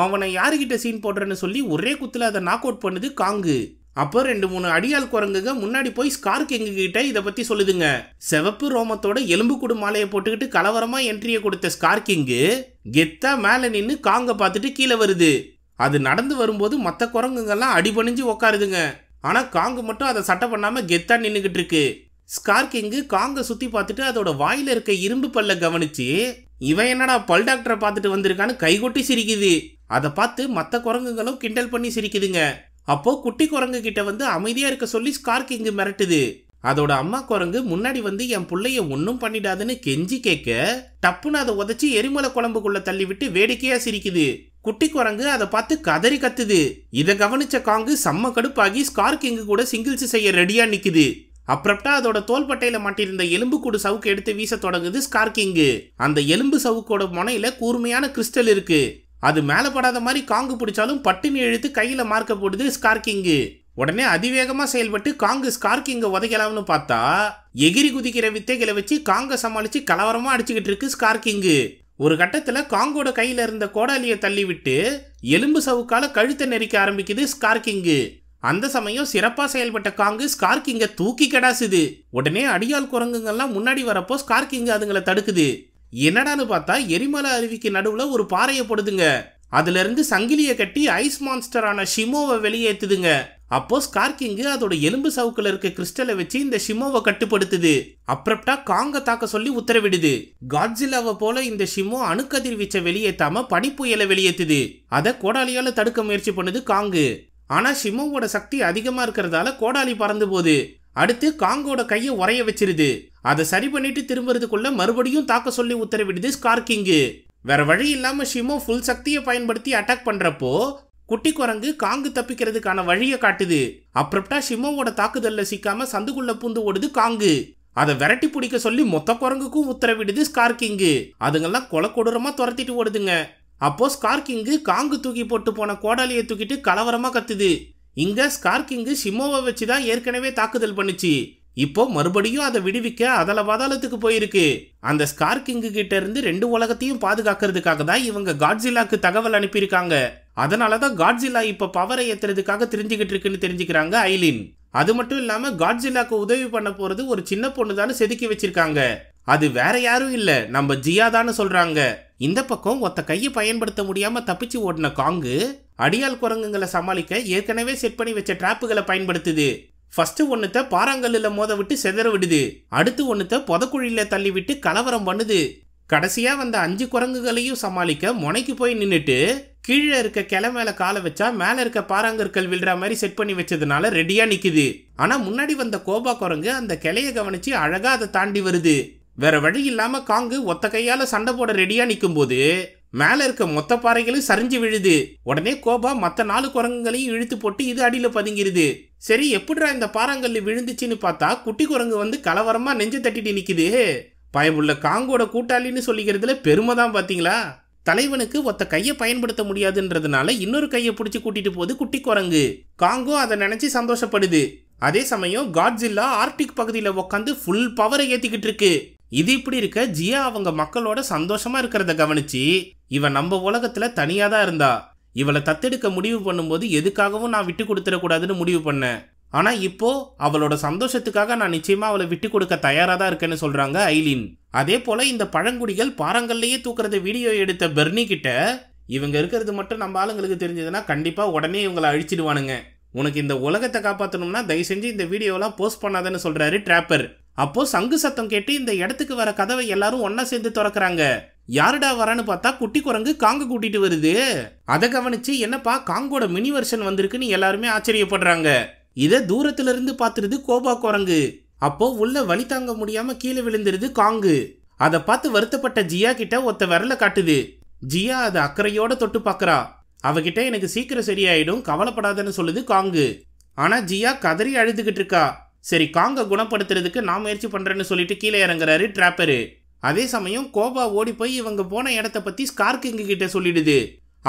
மவனை யாருக்கிட்ட சீன் போடுறேன்னு சொல்லி ஒரே குத்தில் அதை நாக் அவுட் பண்ணுது காங்கு அப்போ ரெண்டு மூணு அடியால் குரங்குங்க முன்னாடி போய் ஸ்கார்க் எங்ககிட்ட இதை பற்றி சொல்லுதுங்க செவப்பு ரோமத்தோட எலும்பு குடு மாலையை போட்டுக்கிட்டு கலவரமாக என்ட்ரியை கொடுத்த ஸ்கார்கிங்கு கெத்தா மேலே நின்று காங்க பார்த்துட்டு கீழே வருது அது நடந்து வரும்போது மற்ற குரங்குங்கெல்லாம் அடிபணிஞ்சு உக்காருதுங்க ஆனால் காங்கு மட்டும் அதை சட்டை பண்ணாமல் கெத்தா நின்றுக்கிட்டு இருக்கு ஸ்கார்கிங்கு காங்க சுற்றி பார்த்துட்டு அதோட வாயில் இருக்க இரும்பு பல்ல கவனிச்சு இவன் என்னடா பல் டாக்டரை பார்த்துட்டு வந்திருக்கான்னு கைகொட்டி சிரிக்குது அதை பார்த்து மற்ற குரங்குகளும் கிண்டல் பண்ணி சிரிக்குதுங்க அப்போ குட்டி குரங்கு கிட்ட வந்து அமைதியா இருக்க சொல்லி ஸ்கார்க் இங்கு மிரட்டுது அதோட அம்மா குரங்கு முன்னாடி வந்து என் பிள்ளைய ஒன்றும் பண்ணிடாதுன்னு கெஞ்சி கேட்க டப்புன்னு அதை உதச்சி எரிமலை குழம்புக்குள்ள தள்ளி விட்டு வேடிக்கையா சிரிக்குது குட்டி குரங்கு அதை பார்த்து கதறி கத்துது இதை கவனிச்ச காங்கு செம்ம கடுப்பாகி ஸ்கார்க் இங்கு கூட சிங்கிள்ஸ் செய்ய ரெடியா நிக்குது அப்புறப்டா அதோட தோல்பட்டையில மாட்டியிருந்த எலும்பு கூடு சவுக்கு எடுத்து வீச தொடங்குது ஸ்கார்கிங்கு அந்த எலும்பு சவுக்கோட முனையில கூர்மையான கிறிஸ்டல் இருக்கு அது மேலே படாத மாதிரி காங்கு பிடிச்சாலும் பட்டுன்னு இழுத்து கையில் மார்க்க போடுது ஸ்கார்கிங்கு உடனே அதிவேகமாக செயல்பட்டு காங்கு ஸ்கார்கிங்கை உதைக்கலாம்னு பார்த்தா எகிரி குதிக்கிற வித்தைகளை வச்சு காங்கை சமாளித்து கலவரமாக அடிச்சுக்கிட்டு இருக்கு ஸ்கார்கிங்கு ஒரு கட்டத்தில் காங்கோட கையில் இருந்த கோடாலியை தள்ளிவிட்டு எலும்பு சவுக்கால கழுத்தை நெரிக்க ஆரம்பிக்குது ஸ்கார்கிங்கு அந்த சமயம் சிறப்பாக செயல்பட்ட காங்கு ஸ்கார்கிங்கை தூக்கி கிடாசுது உடனே அடியால் குரங்குங்கள்லாம் முன்னாடி வரப்போ ஸ்கார்கிங்கு அதுங்களை தடுக்குது என்னடான்னு பார்த்தா எரிமலை அருவிக்கு நடுவில் ஒரு பாறையை அதுல அதுலேருந்து சங்கிலியை கட்டி ஐஸ் மான்ஸ்டரான ஷிமோவை வெளியேற்றுதுங்க அப்போ ஸ்கார்கிங் அதோட எலும்பு சவுக்குல இருக்க கிறிஸ்டலை வச்சு இந்த ஷிமோவை கட்டுப்படுத்துது அப்ரப்டா காங்க தாக்க சொல்லி உத்தரவிடுது காட்ஜிலாவை போல இந்த ஷிமோ அணுக்கதிர் வீச்சை வெளியேத்தாம படிப்புயலை வெளியேற்றுது அதை கோடாலியால தடுக்க முயற்சி பண்ணுது காங்கு ஆனா ஷிமோவோட சக்தி அதிகமா இருக்கிறதால கோடாலி பறந்து போகுது அடுத்து காங்கோட கையை உரைய வச்சிருது அதை சரி பண்ணிட்டு திரும்புறதுக்குள்ள மறுபடியும் தாக்க சொல்லி உத்தரவிடுது ஸ்கார்கிங்கு வேற வழி இல்லாம ஷிமோ ஃபுல் சக்தியை பயன்படுத்தி அட்டாக் பண்றப்போ குட்டி குரங்கு காங்கு தப்பிக்கிறதுக்கான வழியை காட்டுது அப்புறம்டா ஷிமோவோட தாக்குதல்ல சிக்காம சந்துக்குள்ள பூந்து ஓடுது காங்கு அதை விரட்டி பிடிக்க சொல்லி மொத்த குரங்குக்கும் உத்தரவிடுது ஸ்கார்கிங்கு அதுங்கெல்லாம் கொலை கொடூரமா துரத்திட்டு ஓடுதுங்க அப்போ ஸ்கார்கிங்கு காங்கு தூக்கி போட்டு போன கோடாலியை தூக்கிட்டு கலவரமா கத்துது இங்க ஸ்கார்கிங்கு ஷிமோவை வச்சு தான் ஏற்கனவே தாக்குதல் பண்ணுச்சு இப்போ மறுபடியும் அதை விடுவிக்க அதல வாதாளத்துக்கு போயிருக்கு அந்த ஸ்கார் கிங்கு கிட்ட இருந்து ரெண்டு உலகத்தையும் பாதுகாக்கிறதுக்காக தான் இவங்க காட்ஜிலாக்கு தகவல் அனுப்பியிருக்காங்க அதனால தான் காட்ஜிலா இப்போ பவரை ஏத்துறதுக்காக தெரிஞ்சுக்கிட்டு இருக்குன்னு தெரிஞ்சுக்கிறாங்க ஐலின் அது மட்டும் இல்லாம காட்ஜிலாக்கு உதவி பண்ண போறது ஒரு சின்ன பொண்ணு தானே செதுக்கி வச்சிருக்காங்க அது வேற யாரும் இல்லை நம்ம ஜியா தான் சொல்றாங்க இந்த பக்கம் ஒத்த கையை பயன்படுத்த முடியாம தப்பிச்சு ஓடின காங்கு அடியால் குரங்குங்களை சமாளிக்க ஏற்கனவே செட் பண்ணி வச்ச டிராப்புகளை பயன்படுத்துது ஃபர்ஸ்ட் ஒன்னுத்த பாறாங்கல்ல மோத விட்டு செதற விடுது அடுத்து ஒன்னுத்த புதக்குழியில தள்ளி விட்டு கலவரம் பண்ணுது கடைசியா வந்த அஞ்சு குரங்குகளையும் சமாளிக்க முனைக்கு போய் நின்றுட்டு கீழே இருக்க கிளை மேல காலை வச்சா மேல இருக்க பாறாங்கற்கள் விழுற மாதிரி செட் பண்ணி வச்சதுனால ரெடியா நிக்குது ஆனா முன்னாடி வந்த கோபா குரங்கு அந்த கிளைய கவனிச்சு அழகா அதை தாண்டி வருது வேற வழி இல்லாம காங்கு ஒத்த கையால சண்டை போட ரெடியா நிற்கும் போது மேல இருக்க மொத்த பாறைகளும் சரிஞ்சு விழுது உடனே கோபா மற்ற நாலு குரங்குகளையும் இழுத்து போட்டு இது அடியில பதுங்கிருது சரி எப்படிடா இந்த பாறாங்கல்லு விழுந்துச்சுன்னு பார்த்தா குட்டி குரங்கு வந்து கலவரமா நெஞ்ச தட்டிட்டு நிக்குது பயமுள்ள காங்கோட கூட்டாளின்னு சொல்லிக்கிறதுல பெருமை தான் பாத்தீங்களா தலைவனுக்கு ஒத்த கையை பயன்படுத்த முடியாதுன்றதுனால இன்னொரு கையை பிடிச்சி கூட்டிட்டு போகுது குட்டி குரங்கு காங்கோ அதை நினைச்சு சந்தோஷப்படுது அதே சமயம் காட்ஜில்லா ஆர்டிக் பகுதியில் உட்காந்து ஃபுல் பவரை ஏத்திக்கிட்டு இருக்கு இது இப்படி இருக்க ஜியா அவங்க மக்களோட சந்தோஷமா இருக்கிறத கவனிச்சு இவ நம்ம உலகத்துல தனியா தான் இருந்தா இவளை தத்தெடுக்க முடிவு பண்ணும்போது எதுக்காகவும் நான் விட்டு கொடுத்துடக்கூடாதுன்னு முடிவு பண்ணேன் ஆனா இப்போ அவளோட சந்தோஷத்துக்காக நான் நிச்சயமா அவளை விட்டு கொடுக்க தயாரா தான் இருக்கேன்னு சொல்றாங்க ஐலின் அதே போல இந்த பழங்குடிகள் பாறங்கள்லயே தூக்குறத வீடியோ எடுத்த பெர்னி கிட்ட இவங்க இருக்கிறது மட்டும் நம்ம ஆளுங்களுக்கு தெரிஞ்சதுன்னா கண்டிப்பா உடனே இவங்களை அழிச்சிடுவானுங்க உனக்கு இந்த உலகத்தை காப்பாற்றணும்னா தயவு செஞ்சு இந்த வீடியோலாம் போஸ்ட் பண்ணாதன்னு சொல்றாரு டிராப்பர் அப்போது சங்கு சத்தம் கேட்டு இந்த இடத்துக்கு வர கதவை எல்லாரும் ஒன்றா சேர்ந்து திறக்கிறாங்க யாருடா வரன்னு பார்த்தா குட்டி குரங்கு காங்க கூட்டிட்டு வருது அதை கவனிச்சு என்னப்பா காங்கோட மினி வெர்ஷன் வந்திருக்குன்னு எல்லாருமே ஆச்சரியப்படுறாங்க இதை தூரத்துல இருந்து பார்த்துருது கோபா குரங்கு அப்போ உள்ள வழி தாங்க முடியாம கீழே விழுந்துருது காங்கு அதை பார்த்து வருத்தப்பட்ட ஜியா கிட்ட ஒத்த விரல காட்டுது ஜியா அதை அக்கறையோட தொட்டு பார்க்கறா அவகிட்ட எனக்கு சீக்கிரம் சரியாயிடும் கவலைப்படாதன்னு சொல்லுது காங்கு ஆனா ஜியா கதறி அழுதுகிட்டு இருக்கா சரி காங்க குணப்படுத்துறதுக்கு நான் முயற்சி பண்ணுறேன்னு சொல்லிட்டு கீழே இறங்குறாரு ட்ராப்பரு அதே சமயம் கோபா ஓடி போய் இவங்க போன இடத்த பற்றி ஸ்கார்கிங்கு கிட்ட சொல்லிடுது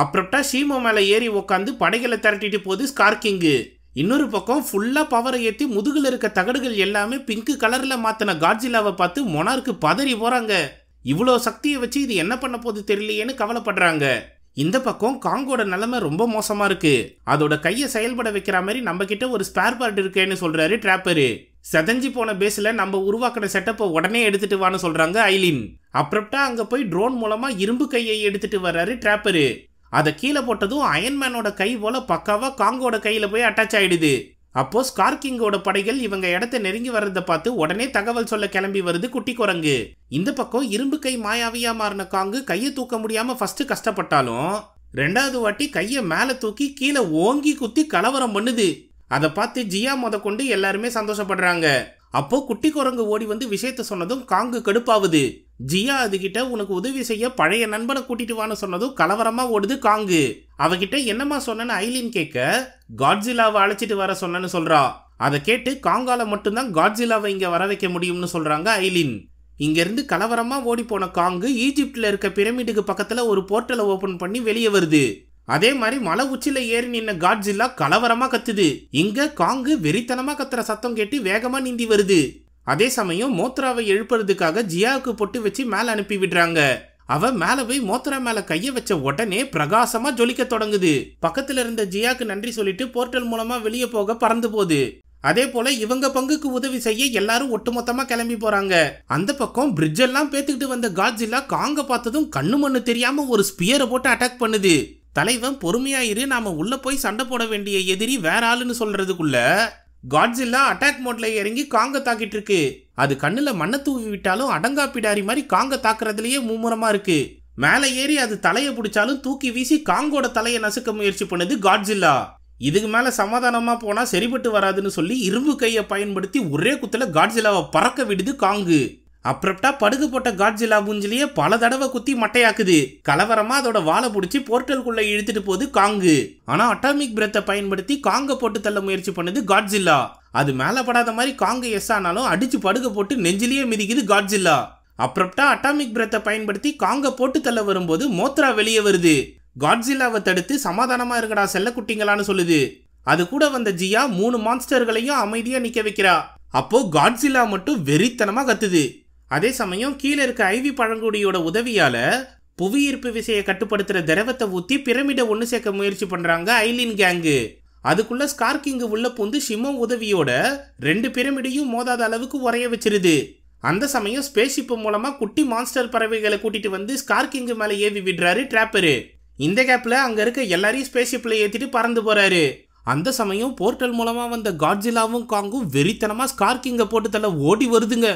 அப்புறப்டா ஷீமோ மேலே ஏறி உக்காந்து படைகளை திரட்டிட்டு போகுது ஸ்கார்கிங்கு இன்னொரு பக்கம் ஃபுல்லாக பவரை ஏற்றி முதுகில் இருக்க தகடுகள் எல்லாமே பிங்க் கலரில் மாற்றின காட்ஜிலாவை பார்த்து மொனார்க்கு பதறி போகிறாங்க இவ்வளோ சக்தியை வச்சு இது என்ன பண்ண போது தெரியலையேன்னு கவலைப்படுறாங்க இந்த பக்கம் காங்கோட நிலைமை ரொம்ப மோசமா இருக்கு அதோட கையை செயல்பட வைக்கிற மாதிரி நம்ம கிட்ட ஒரு ஸ்பேர் பார்ட் இருக்கேன்னு சொல்றாரு டிராப்பரு செதஞ்சி போன பேஸில் நம்ம உருவாக்கின செட்டப்பை உடனே எடுத்துட்டு வான்னு சொல்றாங்க ஐலின் அப்புறப்டா அங்க போய் ட்ரோன் மூலமா இரும்பு கையை எடுத்துட்டு வர்றாரு டிராப்பரு அதை கீழே போட்டதும் அயன்மேனோட கை போல பக்காவா காங்கோட கையில போய் அட்டாச் ஆயிடுது அப்போ ஸ்கார்கிங்கோட படைகள் இவங்க இடத்த நெருங்கி வர்றதை பார்த்து உடனே தகவல் சொல்ல கிளம்பி வருது குட்டி குரங்கு இந்த பக்கம் இரும்பு கை மாயாவியா மாறின காங்கு கையை தூக்க முடியாம ஃபர்ஸ்ட் கஷ்டப்பட்டாலும் ரெண்டாவது வாட்டி கையை மேலே தூக்கி கீழே ஓங்கி குத்தி கலவரம் பண்ணுது அதை பார்த்து ஜியா முத கொண்டு எல்லாருமே சந்தோஷப்படுறாங்க அப்போ குட்டி குரங்கு ஓடி வந்து விஷயத்த சொன்னதும் காங்கு கடுப்பாவுது ஜியா அதுகிட்ட உனக்கு உதவி செய்ய பழைய நண்பனை கூட்டிட்டு வான்னு சொன்னதும் கலவரமா ஓடுது காங்கு அவகிட்ட என்னம்மா சொன்னேன்னு ஐலின் கேட்க காட்ஜிலாவை அழைச்சிட்டு வர சொன்னேன்னு சொல்றா அதை கேட்டு காங்கால மட்டும்தான் காட்ஜிலாவை இங்க வர வைக்க முடியும்னு சொல்றாங்க ஐலின் இங்கேருந்து கலவரமாக ஓடி போன காங்கு ஈஜிப்ட்ல இருக்க பிரமிடுக்கு பக்கத்தில் ஒரு போர்ட்டலை ஓப்பன் பண்ணி வெளியே வருது அதே மாதிரி மலை உச்சியில் ஏறி நின்ன காட்ஜில்லா கலவரமாக கத்துது இங்கே காங்கு வெறித்தனமாக கத்துற சத்தம் கேட்டு வேகமாக நீந்தி வருது அதே சமயம் மோத்ராவை எழுப்புறதுக்காக ஜியாவுக்கு பொட்டு வச்சு மேலே அனுப்பி விடுறாங்க அவ மேல போய் மோத்ரா மேல கைய வச்ச உடனே பிரகாசமா ஜொலிக்க தொடங்குது பக்கத்துல இருந்த ஜியாக்கு நன்றி சொல்லிட்டு போர்ட்டல் மூலமா வெளியே போக பறந்து போகுது அதே போல இவங்க பங்குக்கு உதவி செய்ய எல்லாரும் ஒட்டுமொத்தமா கிளம்பி போறாங்க அந்த பக்கம் பிரிட்ஜ் எல்லாம் பேத்துக்கிட்டு வந்த காட்ஜில்லா காங்க பார்த்ததும் கண்ணு மண்ணு தெரியாம ஒரு ஸ்பியரை போட்டு அட்டாக் பண்ணுது தலைவன் பொறுமையாயிரு நாம உள்ள போய் சண்டை போட வேண்டிய எதிரி வேற ஆளுன்னு சொல்றதுக்குள்ள காட்ஜில்லா அட்டாக் மோட்ல இறங்கி காங்க தாக்கிட்டு இருக்கு அது கண்ணுல மண்ணை தூவி விட்டாலும் அடங்கா பிடாரி மாதிரி காங்க தாக்குறதுலயே மும்முரமா இருக்கு மேலே ஏறி அது தலையை பிடிச்சாலும் தூக்கி வீசி காங்கோட தலையை நசுக்க முயற்சி பண்ணுது காட்ஜில்லா இதுக்கு மேல சமாதானமா போனா சரிபட்டு வராதுன்னு சொல்லி இரும்பு கையை பயன்படுத்தி ஒரே குத்துல காட்ஜிலாவை பறக்க விடுது காங்கு அப்ரப்டா படுகு போட்ட காட்ஜிலா பூஞ்சிலேயே பல தடவை குத்தி மட்டையாக்குது கலவரமா அதோட வாழை பிடிச்சி போர்ட்டல்குள்ள இழுத்துட்டு போகுது காங்கு ஆனா அட்டாமிக் பிரத்தை பயன்படுத்தி காங்க போட்டு தள்ள முயற்சி பண்ணுது காட்ஜில்லா அது மேல படாத மாதிரி காங்க எஸ் ஆனாலும் அடிச்சு படுக போட்டு நெஞ்சிலேயே மிதிக்குது காட்ஜில்லா அப்ரப்டா அட்டாமிக் பிரத்தை பயன்படுத்தி காங்க போட்டு தள்ள வரும்போது மோத்ரா வெளியே வருது காட்ஜில்லாவை தடுத்து சமாதானமா இருக்கடா செல்ல குட்டிங்களான்னு சொல்லுது அது கூட வந்த ஜியா மூணு மான்ஸ்டர்களையும் அமைதியா நிக்க வைக்கிறா அப்போ காட்ஜில்லா மட்டும் வெறித்தனமா கத்துது அதே சமயம் கீழே இருக்க ஐவி பழங்குடியோட உதவியால புவியீர்ப்பு விசையை கட்டுப்படுத்துற திரவத்தை ஊத்தி பிரமிடை ஒன்று சேர்க்க முயற்சி பண்றாங்க ஐலின் கேங்கு அதுக்குள்ள ஸ்கார்கிங்கு உள்ள பூந்து ஷிமோ உதவியோட ரெண்டு பிரமிடையும் மோதாத அளவுக்கு உரைய வச்சிருது அந்த சமயம் ஸ்பேஸ்ஷிப்பு மூலமா குட்டி மான்ஸ்டர் பறவைகளை கூட்டிட்டு வந்து ஸ்கார்கிங்கு மேலே ஏவி விடுறாரு டிராப்பரு இந்த கேப்ல அங்க இருக்க எல்லாரையும் ஸ்பேஸ்ஷிப்ல ஏத்திட்டு பறந்து போறாரு அந்த சமயம் போர்ட்டல் மூலமா வந்த காட்ஜிலாவும் காங்கும் வெறித்தனமா ஸ்கார்கிங்க போட்டு தள்ள ஓடி வருதுங்க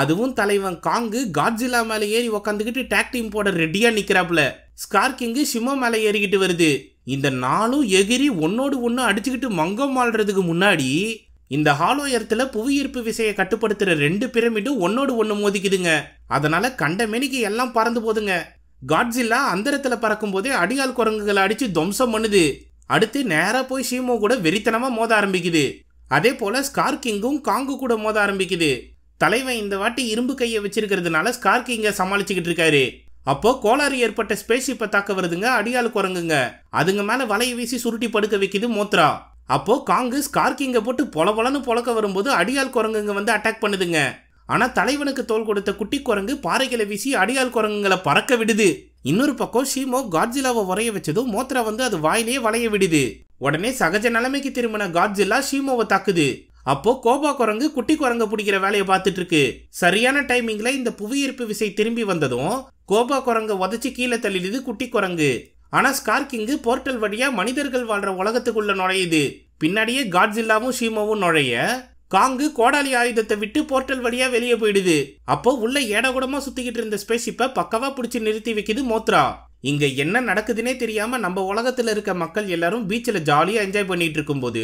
அதுவும் தலைவன் காங்கு காட்ஜிலா மேலே ஏறி உக்காந்துக்கிட்டு டேக் டீம் போட ரெடியாக நிற்கிறாப்புல ஸ்கார்கிங்கு சிம்ம மேலே ஏறிக்கிட்டு வருது இந்த நாளும் எகிரி ஒன்னோடு ஒன்று அடிச்சுக்கிட்டு மங்கம் வாழ்றதுக்கு முன்னாடி இந்த ஹாலோ இடத்துல புவியீர்ப்பு விசையை கட்டுப்படுத்துகிற ரெண்டு பிரமிடும் ஒன்னோடு ஒன்று மோதிக்குதுங்க அதனால கண்ட மெனிக்கு எல்லாம் பறந்து போதுங்க காட்ஜில்லா அந்தரத்தில் பறக்கும் போதே அடியால் குரங்குகளை அடித்து துவம்சம் பண்ணுது அடுத்து நேராக போய் சீமோ கூட வெறித்தனமாக மோத ஆரம்பிக்குது அதே போல் ஸ்கார்கிங்கும் காங்கு கூட மோத ஆரம்பிக்குது தலைவன் இந்த வாட்டி இரும்பு கையை வச்சிருக்கிறதுனால ஸ்கார்க்கு இங்க சமாளிச்சுக்கிட்டு இருக்காரு அப்போ கோளாறு ஏற்பட்ட ஸ்பேஸ்ஷிப்பை தாக்க வருதுங்க அடியாளு குரங்குங்க அதுங்க மேல வலைய வீசி சுருட்டி படுக்க வைக்குது மோத்ரா அப்போ காங்கு ஸ்கார்க்கிங்க போட்டு பொல பொலன்னு பொழக்க வரும்போது அடியால் குரங்குங்க வந்து அட்டாக் பண்ணுதுங்க ஆனா தலைவனுக்கு தோல் கொடுத்த குட்டி குரங்கு பாறைகளை வீசி அடியால் குரங்குங்களை பறக்க விடுது இன்னொரு பக்கம் ஷீமோ காட்ஜிலாவை வரைய வச்சதும் மோத்ரா வந்து அது வாயிலேயே வளைய விடுது உடனே சகஜ நிலைமைக்கு திரும்பின காட்ஜிலா ஷீமோவை தாக்குது அப்போ கோபா குரங்கு குட்டி குரங்க பிடிக்கிற வேலையை பார்த்துட்டு இருக்கு சரியான டைமிங்ல இந்த புவியீர்ப்பு விசை திரும்பி வந்ததும் கோபா குரங்க உதச்சி கீழே தள்ளிடுது குட்டி குரங்கு ஆனா ஸ்கார்கிங்கு போர்ட்டல் வழியா மனிதர்கள் வாழ்ற உலகத்துக்குள்ள நுழையுது பின்னாடியே காட்ஜில்லாவும் ஷீமாவும் நுழைய காங்கு கோடாலி ஆயுதத்தை விட்டு போர்ட்டல் வழியா வெளியே போயிடுது அப்போ உள்ள ஏடகுடமா சுத்திக்கிட்டு இருந்த ஸ்பேஸ் இப்ப பக்கவா பிடிச்சி நிறுத்தி வைக்குது மோத்ரா இங்கே என்ன நடக்குதுன்னே தெரியாமல் நம்ம உலகத்தில் இருக்க மக்கள் எல்லாரும் பீச்சில் ஜாலியாக என்ஜாய் பண்ணிட்டு இருக்கும்போது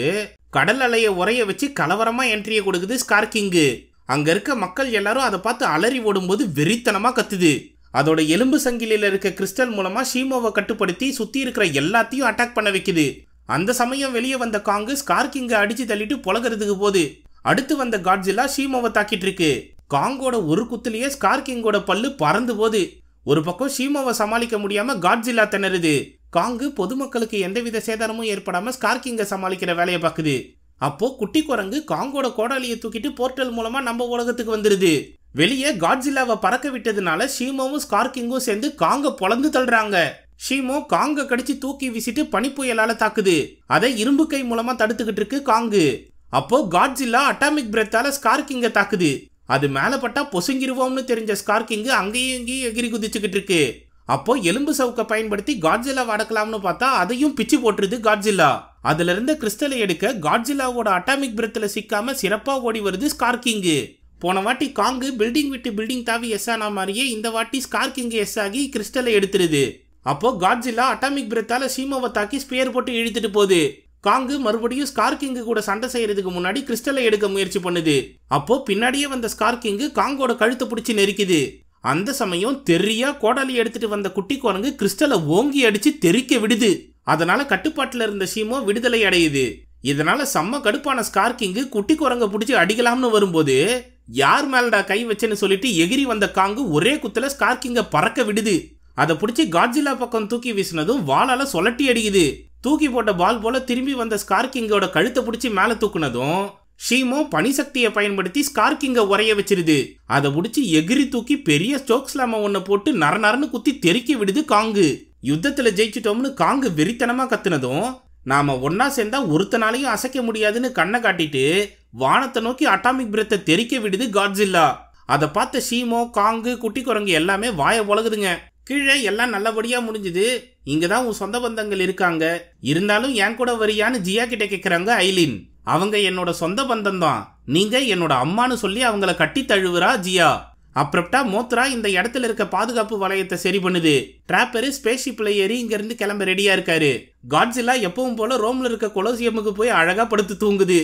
கடல் அலையை உரைய வச்சு கலவரமாக என்ட்ரியை கொடுக்குது ஸ்கார்கிங்கு அங்கே இருக்க மக்கள் எல்லாரும் அதை பார்த்து அலறி ஓடும்போது வெறித்தனமாக கத்துது அதோட எலும்பு சங்கிலியில் இருக்க கிறிஸ்டல் மூலமாக ஷீமோவை கட்டுப்படுத்தி சுற்றி இருக்கிற எல்லாத்தையும் அட்டாக் பண்ண வைக்குது அந்த சமயம் வெளியே வந்த காங்கு ஸ்கார்கிங்கை அடித்து தள்ளிட்டு புலகிறதுக்கு போகுது அடுத்து வந்த காட்ஜிலா ஷீமோவை தாக்கிட்டு இருக்கு காங்கோட ஒரு குத்துலேயே ஸ்கார்கிங்கோட பல்லு பறந்து போகுது ஒரு பக்கம் சீமாவை சமாளிக்க முடியாம காட்ஜில்லா திணறுது காங்கு பொதுமக்களுக்கு எந்தவித சேதாரமும் ஏற்படாம ஸ்கார்கிங்க சமாளிக்கிற வேலையை பார்க்குது அப்போ குட்டி குரங்கு காங்கோட கோடாலியை தூக்கிட்டு போர்ட்டல் மூலமா நம்ம உலகத்துக்கு வந்துருது வெளியே காட்ஜில்லாவை பறக்க விட்டதுனால சீமாவும் ஸ்கார்கிங்கும் சேர்ந்து காங்க பொழந்து தள்ளுறாங்க ஷீமோ காங்க கடிச்சு தூக்கி வீசிட்டு பனிப்புயலால தாக்குது அதை இரும்பு கை மூலமா தடுத்துக்கிட்டு இருக்கு காங்கு அப்போ காட்ஜில்லா அட்டாமிக் பிரெத்தால ஸ்கார்கிங்க தாக்குது அது மேலே பட்டா பொசுங்கிருவோம்னு தெரிஞ்ச ஸ்கார்கிங்கு அங்கேயும் இங்கேயும் எகிரி குதிச்சுக்கிட்டு இருக்கு அப்போ எலும்பு சவுக்கை பயன்படுத்தி காட்ஜிலா வடக்கலாம்னு பார்த்தா அதையும் பிச்சு போட்டுருது காட்ஜில்லா அதுல இருந்த கிறிஸ்டலை எடுக்க காட்ஜிலாவோட அட்டாமிக் பிரத்துல சிக்காம சிறப்பா ஓடி வருது ஸ்கார்கிங்கு போன வாட்டி காங்கு பில்டிங் விட்டு பில்டிங் தாவி எஸ் ஆனா மாதிரியே இந்த வாட்டி ஸ்கார்கிங் எஸ் ஆகி கிறிஸ்டலை எடுத்துருது அப்போ காட்ஜிலா அட்டாமிக் பிரத்தால சீமாவை தாக்கி ஸ்பியர் போட்டு இழுத்துட்டு போகுது காங்கு மறுபடியும் ஸ்கார்கிங்கு கூட சண்டை செய்யறதுக்கு முன்னாடி கிறிஸ்டலை எடுக்க முயற்சி பண்ணுது அப்போ பின்னாடியே வந்த ஸ்கார்கிங்கு காங்கோட கழுத்தை பிடிச்சி நெரிக்குது அந்த சமயம் தெரியா கோடாலி எடுத்துட்டு வந்த குட்டி குரங்கு கிறிஸ்டலை ஓங்கி அடிச்சு தெறிக்க விடுது அதனால கட்டுப்பாட்டில் இருந்த ஷீமோ விடுதலை அடையுது இதனால செம்ம கடுப்பான ஸ்கார்கிங்கு குட்டி குரங்க பிடிச்சி அடிக்கலாம்னு வரும்போது யார் மேலடா கை வச்சேன்னு சொல்லிட்டு எகிரி வந்த காங்கு ஒரே குத்துல ஸ்கார்கிங்க பறக்க விடுது அதை பிடிச்சி காட்ஜிலா பக்கம் தூக்கி வீசினதும் வாழால சொலட்டி அடிக்குது தூக்கி போட்ட பால் போல திரும்பி வந்த ஸ்கார்கிங்கோட கழுத்தை பிடிச்சி மேலே தூக்குனதும் ஷீமோ பனிசக்தியை பயன்படுத்தி ஸ்கார்கிங்கை உரைய வச்சிருது அதை பிடிச்சி எகிரி தூக்கி பெரிய ஸ்டோக்ஸ் லாம போட்டு நர நரன்னு குத்தி தெறிக்க விடுது காங்கு யுத்தத்தில் ஜெயிச்சிட்டோம்னு காங்கு வெறித்தனமாக கத்துனதும் நாம ஒன்னா சேர்ந்தா ஒருத்தனாலையும் அசைக்க முடியாதுன்னு கண்ணை காட்டிட்டு வானத்தை நோக்கி அட்டாமிக் பிரத்தை தெறிக்க விடுது காட்ஜில்லா அதை பார்த்த ஷீமோ காங்கு குட்டி குரங்கு எல்லாமே வாய உலகுதுங்க கீழே எல்லாம் நல்லபடியாக முடிஞ்சுது இங்கே தான் உன் சொந்த பந்தங்கள் இருக்காங்க இருந்தாலும் என் கூட வரியான்னு ஜியா கிட்ட கேட்குறாங்க ஐலின் அவங்க என்னோட சொந்த பந்தம் தான் நீங்க என்னோட அம்மான்னு சொல்லி அவங்கள கட்டி தழுவுறா ஜியா அப்புறப்டா மோத்ரா இந்த இடத்துல இருக்க பாதுகாப்பு வளையத்தை சரி பண்ணுது டிராப்பரு ஸ்பேஸ் ஷிப்ல ஏறி இங்க இருந்து கிளம்ப ரெடியா இருக்காரு காட்ஸிலா எப்பவும் போல ரோம்ல இருக்க கொலோசியமுக்கு போய் அழகா படுத்து தூங்குது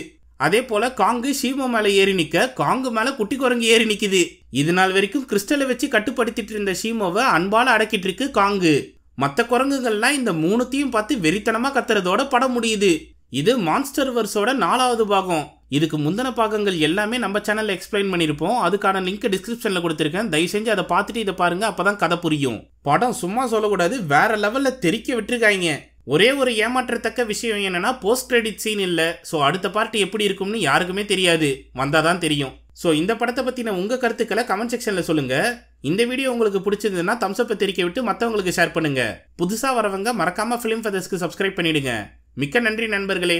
அதே போல காங்கு சீம மேல ஏறி நிக்க காங்கு மேல குட்டி குரங்கு ஏறி நிக்குது இது நாள் வரைக்கும் கிறிஸ்டலை வச்சு கட்டுப்படுத்திட்டு இருந்த ஷீமோவை அன்பால அடக்கிட்டு இருக்கு காங்கு மற்ற குரங்குகள்லாம் இந்த மூணுத்தையும் பார்த்து வெறித்தனமாக கத்துறதோட படம் முடியுது இது மான்ஸ்டர் வர்ஸோட நாலாவது பாகம் இதுக்கு முந்தின பாகங்கள் எல்லாமே நம்ம சேனலில் எக்ஸ்பிளைன் பண்ணியிருப்போம் அதுக்கான லிங்க் டிஸ்கிரிப்ஷனில் கொடுத்துருக்கேன் தயவு செஞ்சு அதை பார்த்துட்டு இதை பாருங்க அப்பதான் கதை புரியும் படம் சும்மா சொல்லக்கூடாது வேற லெவலில் தெரிக்க விட்டுருக்காங்க ஒரே ஒரு ஏமாற்றத்தக்க விஷயம் என்னன்னா போஸ்ட் கிரெடிட் சீன் இல்லை ஸோ அடுத்த பார்ட்டி எப்படி இருக்கும்னு யாருக்குமே தெரியாது வந்தால் தான் தெரியும் ஸோ இந்த படத்தை பற்றின உங்கள் கருத்துக்களை கமெண்ட் செக்ஷனில் சொல்லுங்கள் இந்த வீடியோ உங்களுக்கு பிடிச்சிருந்ததுன்னா தம்ஸ்அப்பை தெரிக்க விட்டு மற்றவங்களுக்கு ஷேர் பண்ணுங்கள் புதுசாக வரவங்க மறக்காமல் ஃபிலிம் ஃபெதர்ஸ்க்கு சப்ஸ்கிரைப் பண்ணிவிடுங்க மிக்க நன்றி நண்பர்களே